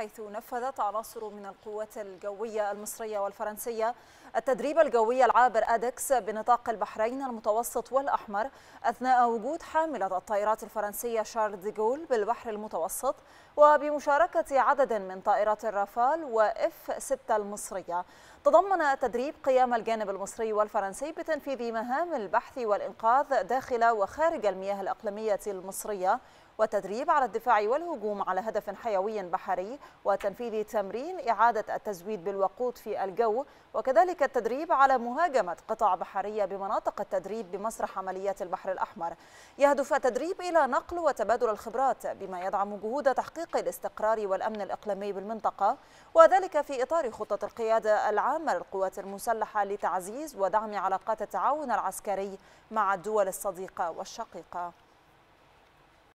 حيث نفذت عناصر من القوات الجوية المصرية والفرنسية التدريب الجوي العابر أدكس بنطاق البحرين المتوسط والأحمر أثناء وجود حاملة الطائرات الفرنسية شارل ديغول بالبحر المتوسط وبمشاركة عدد من طائرات الرافال وإف 6 المصرية تضمن التدريب قيام الجانب المصري والفرنسي بتنفيذ مهام البحث والإنقاذ داخل وخارج المياه الأقليمية المصرية والتدريب على الدفاع والهجوم على هدف حيوي بحري وتنفيذ تمرين إعادة التزويد بالوقود في الجو وكذلك التدريب على مهاجمة قطع بحرية بمناطق التدريب بمسرح عمليات البحر الأحمر يهدف التدريب إلى نقل وتبادل الخبرات بما يدعم جهود تحقيق الاستقرار والأمن الإقليمي بالمنطقة وذلك في إطار خطة القيادة العامة للقوات المسلحة لتعزيز ودعم علاقات التعاون العسكري مع الدول الصديقة والشقيقة